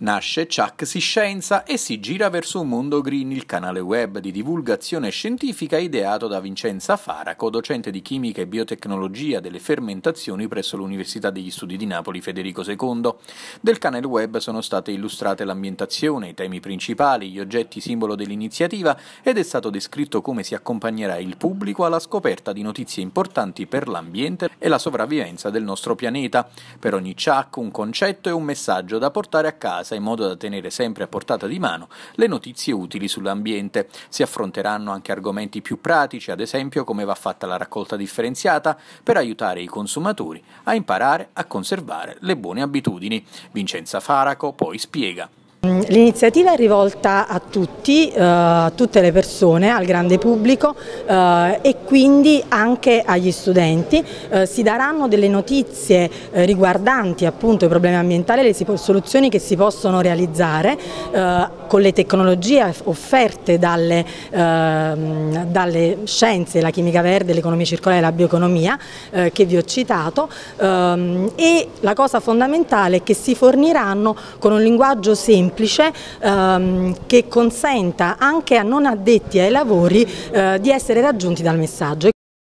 Nasce Chuck Si Scienza e si gira verso un mondo green, il canale web di divulgazione scientifica ideato da Vincenza Faraco, docente di chimica e biotecnologia delle fermentazioni presso l'Università degli Studi di Napoli Federico II. Del canale web sono state illustrate l'ambientazione, i temi principali, gli oggetti simbolo dell'iniziativa ed è stato descritto come si accompagnerà il pubblico alla scoperta di notizie importanti per l'ambiente e la sopravvivenza del nostro pianeta. Per ogni Chuck un concetto e un messaggio da portare a casa casa in modo da tenere sempre a portata di mano le notizie utili sull'ambiente. Si affronteranno anche argomenti più pratici, ad esempio come va fatta la raccolta differenziata per aiutare i consumatori a imparare a conservare le buone abitudini. Vincenza Faraco poi spiega Mm, l'iniziativa è rivolta a tutti, eh, a tutte le persone, al grande pubblico eh, e quindi anche agli studenti. Eh, si daranno delle notizie riguardanti appunto i problemi ambientali e le soluzioni che si possono realizzare con le tecnologie offerte dalle, ehm, dalle scienze, la chimica verde, l'economia circolare e la bioeconomia che vi ho citato ehm, e la cosa fondamentale è che si forniranno con un linguaggio semplice semplice ehm, che consenta anche a non addetti ai lavori eh, di essere raggiunti dal messaggio.